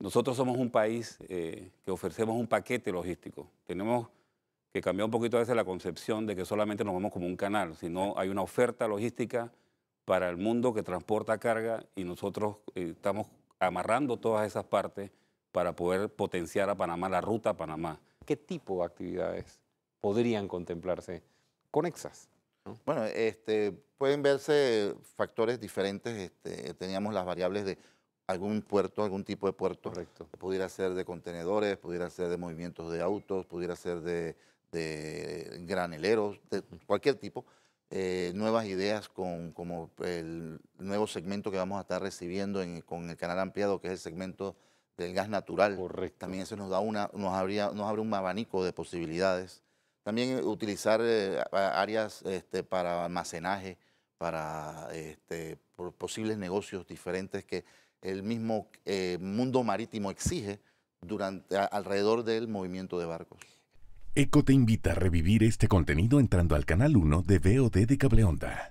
Nosotros somos un país eh, que ofrecemos un paquete logístico. Tenemos que cambiar un poquito a veces la concepción de que solamente nos vemos como un canal, sino hay una oferta logística para el mundo que transporta carga y nosotros eh, estamos amarrando todas esas partes para poder potenciar a Panamá, la ruta a Panamá. ¿Qué tipo de actividades podrían contemplarse conexas? Bueno, este, pueden verse factores diferentes. Este, teníamos las variables de algún puerto, algún tipo de puerto. Correcto. Pudiera ser de contenedores, pudiera ser de movimientos de autos, pudiera ser de, graneleros, de cualquier tipo. Eh, nuevas ideas con como el nuevo segmento que vamos a estar recibiendo con el canal ampliado, que es el segmento del gas natural. También eso nos da una, nos abría, nos abre un abanico de posibilidades. También utilizar eh, áreas este, para almacenaje, para este, posibles negocios diferentes que el mismo eh, mundo marítimo exige durante, alrededor del movimiento de barcos. ECO te invita a revivir este contenido entrando al canal 1 de VOD de Cableonda.